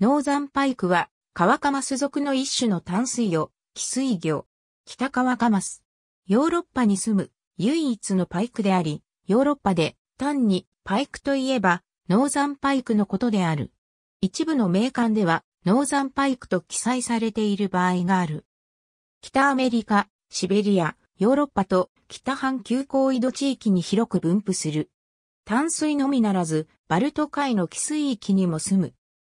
ノーザンパイクは、川カマス属の一種の淡水魚、寄水魚、北川カマス。ヨーロッパに住む唯一のパイクであり、ヨーロッパで単にパイクといえば、ノーザンパイクのことである。一部の名館では、ノーザンパイクと記載されている場合がある。北アメリカ、シベリア、ヨーロッパと北半球高緯度地域に広く分布する。淡水のみならず、バルト海の寄水域にも住む。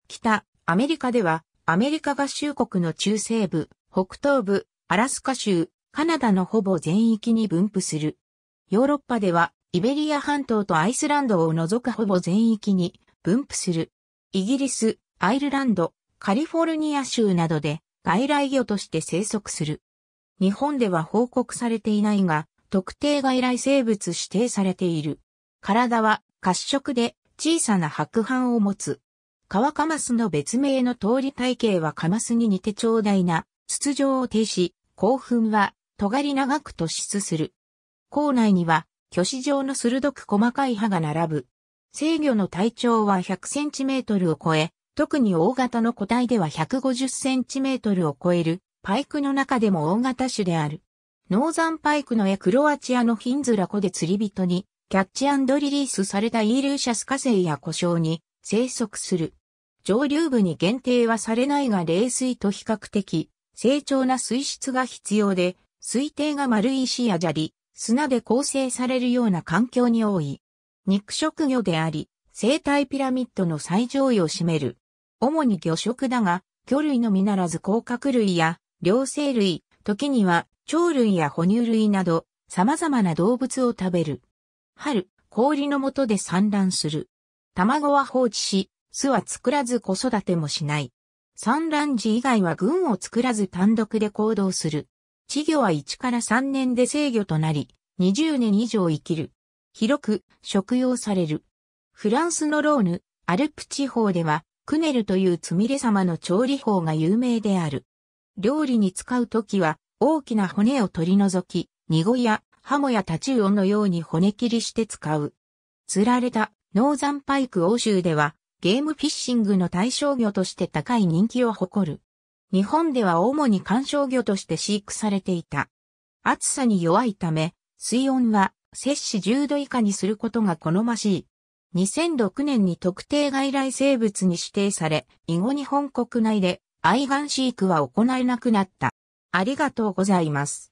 北、アメリカでは、アメリカ合衆国の中西部、北東部、アラスカ州、カナダのほぼ全域に分布する。ヨーロッパでは、イベリア半島とアイスランドを除くほぼ全域に分布する。イギリス、アイルランド、カリフォルニア州などで外来魚として生息する。日本では報告されていないが、特定外来生物指定されている。体は褐色で小さな白斑を持つ。川カマスの別名の通り体型はカマスに似て長大な筒状を呈し、興奮は尖り長く突出する。口内には巨子状の鋭く細かい歯が並ぶ。制御の体長は100センチメートルを超え、特に大型の個体では150センチメートルを超える、パイクの中でも大型種である。ノーザンパイクの絵クロアチアのヒンズラ湖で釣り人に、キャッチリリースされたイールーシャス火星や故障に生息する。上流部に限定はされないが冷水と比較的、成長な水質が必要で、水底が丸い石や砂利、砂で構成されるような環境に多い。肉食魚であり、生態ピラミッドの最上位を占める。主に魚食だが、魚類のみならず甲殻類や、両生類、時には、鳥類や哺乳類など、様々な動物を食べる。春、氷の下で産卵する。卵は放置し、巣は作らず子育てもしない。産卵時以外は群を作らず単独で行動する。稚魚は1から3年で制御となり、20年以上生きる。広く食用される。フランスのローヌ、アルプ地方では、クネルというつみれ様の調理法が有名である。料理に使うときは、大きな骨を取り除き、ニゴやハモやタチウオのように骨切りして使う。釣られたノーザンパイク欧州では、ゲームフィッシングの対象魚として高い人気を誇る。日本では主に観賞魚として飼育されていた。暑さに弱いため、水温は摂氏10度以下にすることが好ましい。2006年に特定外来生物に指定され、以後日本国内で愛玩飼育は行えなくなった。ありがとうございます。